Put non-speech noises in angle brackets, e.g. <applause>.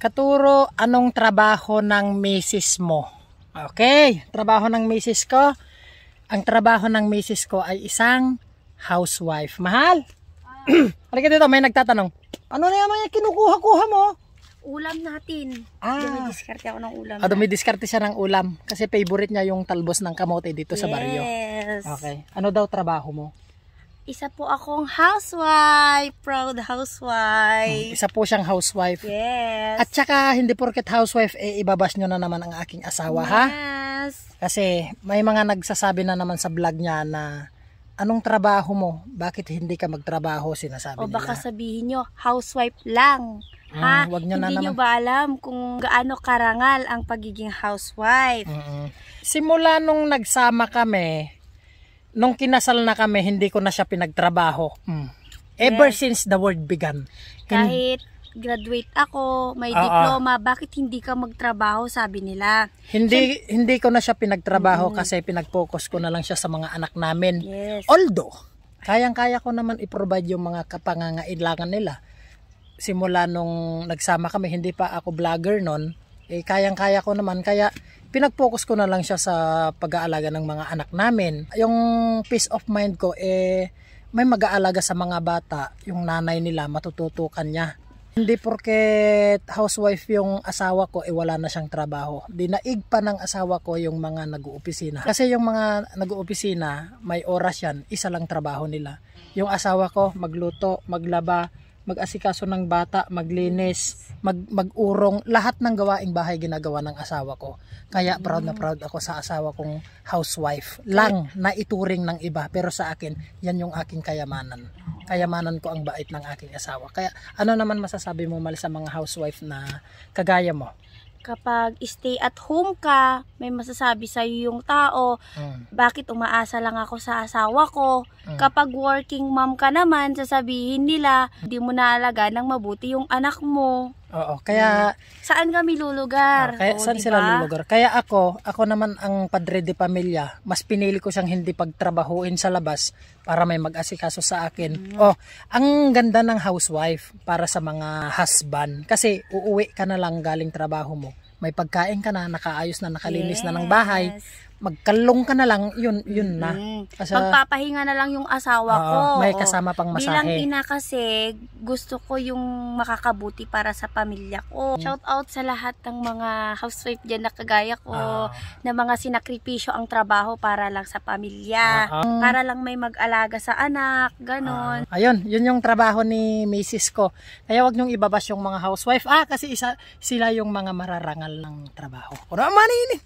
Katuro, anong trabaho ng misis mo? Okay, trabaho ng misis ko. Ang trabaho ng misis ko ay isang housewife. Mahal? <clears throat> Halika dito, may nagtatanong. Ano na naman yung kinukuha-kuha mo? Ulam natin. Ah. Dumidiskarte ako ng ulam. Ah, dumidiskarte siya ng ulam. Kasi favorite niya yung talbos ng kamote dito yes. sa baryo. Okay. Ano daw trabaho mo? Isa po akong housewife, proud housewife. Hmm, isa po siyang housewife. Yes. At saka hindi porket housewife, eh, ibabash nyo na naman ang aking asawa, yes. ha? Yes. Kasi may mga nagsasabi na naman sa vlog niya na anong trabaho mo? Bakit hindi ka magtrabaho? Sinasabi o, nila. O baka sabihin nyo, housewife lang. Mm, ha? Wag nyo Hindi na nyo ba alam kung gaano karangal ang pagiging housewife? Mm-mm. Simula nung nagsama kami, nung kinasal na kami, hindi ko na siya pinagtrabaho. Mm. Ever yes. since the world began. Kahit graduate ako, may uh, diploma, bakit hindi ka magtrabaho, sabi nila. Hindi so, hindi ko na siya pinagtrabaho mm. kasi pinag-focus ko na lang siya sa mga anak namin. Yes. Although, kayang-kaya ko naman i-provide yung mga kapangangailangan nila. Simula nung nagsama kami, hindi pa ako vlogger noon, eh kayang-kaya ko naman kaya pinag-focus ko na lang siya sa pag-aalaga ng mga anak namin. Yung peace of mind ko eh may mag-aalaga sa mga bata, yung nanay nila matututukan niya. Hindi porket housewife yung asawa ko, eh wala na siyang trabaho. Dinaig pa ng asawa ko yung mga nag-uopisina. Kasi yung mga nag-uopisina, may oras yan, isa lang trabaho nila. Yung asawa ko, magluto, maglaba, mag-asikaso ng bata, maglinis, mag magurong, lahat ng gawaing bahay ginagawa ng asawa ko. Kaya proud na mm. proud ako sa asawa kong housewife lang na ituring ng iba pero sa akin, yan yung aking kayamanan. Kayamanan ko ang bait ng aking asawa. Kaya ano naman masasabi mo mal sa mga housewife na kagaya mo? kapag stay at home ka, may masasabi sa iyo yung tao, mm. bakit umaasa lang ako sa asawa ko? Mm. Kapag working mom ka naman, sasabihin nila, hindi mo na naalaga ng mabuti yung anak mo. Oo, kaya... Hmm. Saan kami lulugar? Oh, kaya, Oo, saan diba? sila lulugar? Kaya ako, ako naman ang padre de pamilya, mas pinili ko siyang hindi pagtrabahuin sa labas para may mag-asikaso sa akin. Hmm. Oh, ang ganda ng housewife para sa mga husband. Kasi uuwi ka na lang galing trabaho mo. May pagkain ka na, nakaayos na, nakalinis yes. na ng bahay magkalong ka na lang, yun, yun na. Mm. Mm-hmm. Asa, na lang yung asawa oo, ko. May kasama pang masahe. Bilang ina kasi, gusto ko yung makakabuti para sa pamilya ko. Mm. Shout out sa lahat ng mga housewife dyan na kagaya ko, ah. na mga sinakripisyo ang trabaho para lang sa pamilya. Ah, ah. Para lang may mag-alaga sa anak, ganon. Ah. Ayun, yun yung trabaho ni Mrs. ko. Kaya wag nyong ibabas yung mga housewife. Ah, kasi isa, sila yung mga mararangal ng trabaho. Kuro, ano manin!